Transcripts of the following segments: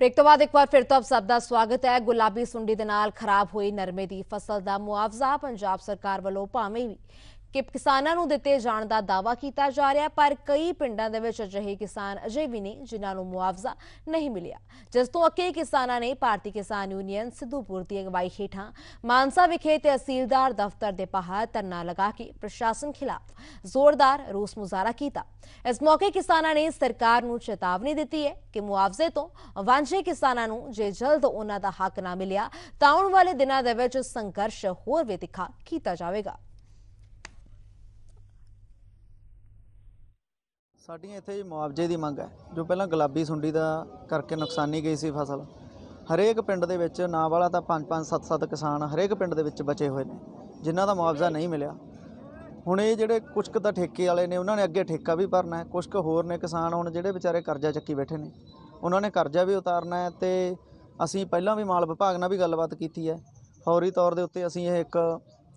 break ਤੋਂ ਬਾਅਦ ਇੱਕ ਵਾਰ ਫਿਰ ਤੋਂ ਆਪ ਸਭ ਦਾ ਸਵਾਗਤ ਹੈ ਗੁਲਾਬੀ ਸੁੰਡੀ ਦੇ ਨਾਲ ਖਰਾਬ ਹੋਈ ਨਰਮੇ ਦੀ ਫਸਲ ਦਾ ਮੁਆਵਜ਼ਾ ਪੰਜਾਬ ਸਰਕਾਰ ਵੱਲੋਂ ਭਾਵੇਂ ਵੀ ਕਿ ਕਿਸਾਨਾਂ ਨੂੰ ਦਿੱਤੇ ਜਾਣ ਦਾ ਦਾਵਾ ਕੀਤਾ ਜਾ ਰਿਹਾ ਪਰ ਕਈ ਪਿੰਡਾਂ ਦੇ ਵਿੱਚ ਅਜਿਹੇ ਕਿਸਾਨ ਅਜੇ ਵੀ ਨਹੀਂ ਜਿਨ੍ਹਾਂ ਨੂੰ ਮੁਆਵਜ਼ਾ ਨਹੀਂ ਮਿਲਿਆ ਜਿਸ ਤੋਂ ਅਕੇ ਕਿਸਾਨਾਂ ਨੇ ਭਾਰਤੀ ਕਿਸਾਨ ਯੂਨੀਅਨ ਸਿੱਧੂਪੁਰ ਦੀ ਅਗਵਾਈ ਹੇਠਾਂ ਮਾਨਸਾ ਵਿਖੇ ਤਹਿਸੀਲਦਾਰ ਦਫ਼ਤਰ ਦੇ ਬਾਹਰ ਧਰਨਾ ਲਗਾ ਕੇ ਪ੍ਰਸ਼ਾਸਨ ਖਿਲਾਫ ਜ਼ੋਰਦਾਰ ਰੋਸ ਮੁਜ਼ਾਹਰਾ ਕੀਤਾ ਇਸ ਮੌਕੇ ਕਿਸਾਨਾਂ ਨੇ ਸਰਕਾਰ ਨੂੰ ਚੇਤਾਵਨੀ ਦਿੱਤੀ ਹੈ ਕਿ ਮੁਆਵਜ਼ੇ ਤੋਂ ਵਾਂਝੇ ਕਿਸਾਨਾਂ ਨੂੰ ਜੇ ਜਲਦ ਉਹਨਾਂ ਦਾ ਹੱਕ ਨਾ ਮਿਲਿਆ ਤਾਂ ਆਉਣ ਵਾਲੇ ਦਿਨਾਂ ਦੇ ਵਿੱਚ ਸੰਘਰਸ਼ ਹੋਰ ਵੀ ਤਿੱਖਾ ਕੀਤਾ ਜਾਵੇਗਾ ਸਾਡੀਆਂ ਇੱਥੇ ਜੀ ਮੁਆਵਜ਼ੇ ਦੀ ਮੰਗ ਹੈ ਜੋ ਪਹਿਲਾਂ ਗੁਲਾਬੀ ਸੁੰਡੀ ਦਾ ਕਰਕੇ ਨੁਕਸਾਨੀ ਗਈ ਸੀ ਫਸਲ ਹਰੇਕ ਪਿੰਡ ਦੇ ਵਿੱਚ ਨਾ ਵਾਲਾ ਤਾਂ 5-5 7-7 ਕਿਸਾਨ ਹਰੇਕ ਪਿੰਡ ਦੇ ਵਿੱਚ ਬਚੇ ਹੋਏ ਨੇ ਜਿਨ੍ਹਾਂ ਦਾ ਮੁਆਵਜ਼ਾ ਨਹੀਂ ਮਿਲਿਆ ਹੁਣ ਇਹ ਜਿਹੜੇ ਕੁਛਕ ਤਾਂ ਠੇਕੇ ਵਾਲੇ ਨੇ ਉਹਨਾਂ ਨੇ ਅੱਗੇ ਠੇਕਾ ਵੀ ਭਰਨਾ ਹੈ ਕੁਛਕ ਹੋਰ ਨੇ ਕਿਸਾਨ ਹੁਣ ਜਿਹੜੇ ਵਿਚਾਰੇ ਕਰਜ਼ਾ ਚੱਕੀ ਬੈਠੇ ਨੇ ਉਹਨਾਂ ਨੇ ਕਰਜ਼ਾ ਵੀ ਉਤਾਰਨਾ ਹੈ ਤੇ ਅਸੀਂ ਪਹਿਲਾਂ ਵੀ ਮਾਲ ਵਿਭਾਗ ਨਾਲ ਵੀ ਗੱਲਬਾਤ ਕੀਤੀ ਹੈ ਫੌਰੀ ਤੌਰ ਦੇ ਉੱਤੇ ਅਸੀਂ ਇਹ ਇੱਕ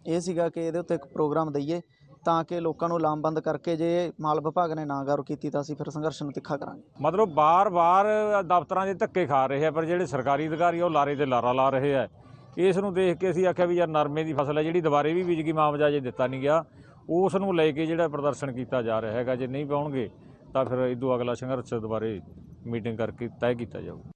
ਇਹ ਸੀਗਾ ਕਿ ਇਹਦੇ ਉੱਤੇ ਇੱਕ ਪ੍ਰੋਗਰਾਮ ਦਈਏ ਤਾਂ ਕਿ ਲੋਕਾਂ ਨੂੰ ਲਾਮਬੰਦ ਕਰਕੇ ਜੇ ਮਾਲ ਵਿਭਾਗ ਨੇ ਨਾ ਗੌਰ ਕੀਤੀ ਤਾਂ ਅਸੀਂ ਫਿਰ ਸੰਘਰਸ਼ ਨੂੰ ਤਿੱਖਾ ਕਰਾਂਗੇ ਮਤਲਬ ਬਾਰ-ਬਾਰ ਦਫ਼ਤਰਾਂ ਦੇ ਧੱਕੇ ਖਾ ਰਹੇ ਆ ਪਰ ਜਿਹੜੇ ਸਰਕਾਰੀ ਅਧਿਕਾਰੀ ਉਹ ਲਾਰੇ ਤੇ ਲਾਰਾ ਲਾ ਰਹੇ ਆ ਇਸ ਨੂੰ ਦੇਖ ਕੇ ਅਸੀਂ ਆਖਿਆ ਵੀ ਯਾਰ ਨਰਮੇ ਦੀ ਫਸਲ ਹੈ ਜਿਹੜੀ ਦੁਬਾਰੇ ਵੀ ਬੀਜ ਗਈ ਮਾਮਜਾ ਜੇ ਦਿੱਤਾ ਨਹੀਂ ਗਿਆ ਉਸ ਨੂੰ ਲੈ ਕੇ ਜਿਹੜਾ ਪ੍ਰਦਰਸ਼ਨ ਕੀਤਾ ਜਾ ਰਿਹਾ ਹੈਗਾ ਜੇ ਨਹੀਂ ਪਾਉਣਗੇ ਤਾਂ ਫਿਰ ਇਦੋਂ ਅਗਲਾ ਸੰਘਰਸ਼ ਦੁਬਾਰੇ ਮੀਟਿੰਗ ਕਰਕੇ ਤੈਅ ਕੀਤਾ ਜਾਊਗਾ